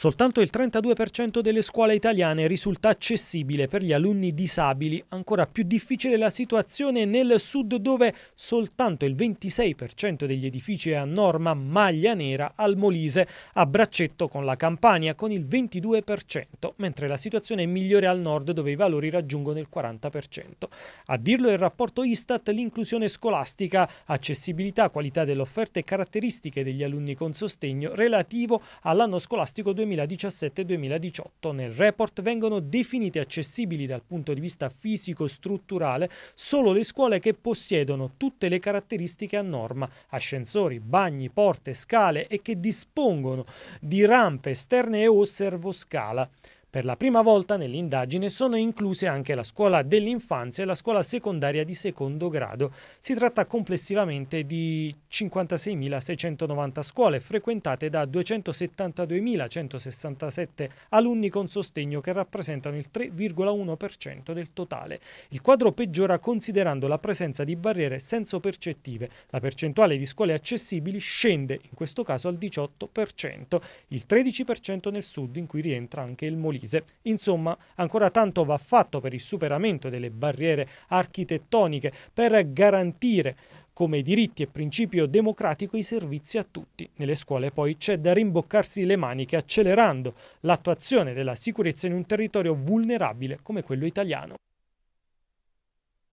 Soltanto il 32% delle scuole italiane risulta accessibile per gli alunni disabili, ancora più difficile la situazione nel sud dove soltanto il 26% degli edifici è a norma maglia nera al Molise, a braccetto con la Campania con il 22%, mentre la situazione è migliore al nord dove i valori raggiungono il 40%. A dirlo il rapporto Istat l'inclusione scolastica, accessibilità, qualità delle offerte e caratteristiche degli alunni con sostegno relativo all'anno scolastico 2020 2017-2018. Nel report vengono definite accessibili dal punto di vista fisico-strutturale solo le scuole che possiedono tutte le caratteristiche a norma, ascensori, bagni, porte, scale e che dispongono di rampe esterne o servoscala. Per la prima volta nell'indagine sono incluse anche la scuola dell'infanzia e la scuola secondaria di secondo grado. Si tratta complessivamente di 56.690 scuole frequentate da 272.167 alunni con sostegno che rappresentano il 3,1% del totale. Il quadro peggiora considerando la presenza di barriere senso-percettive. La percentuale di scuole accessibili scende in questo caso al 18%, il 13% nel sud in cui rientra anche il Molino divise. Insomma, ancora tanto va fatto per il superamento delle barriere architettoniche, per garantire come diritti e principio democratico i servizi a tutti. Nelle scuole poi c'è da rimboccarsi le maniche accelerando l'attuazione della sicurezza in un territorio vulnerabile come quello italiano.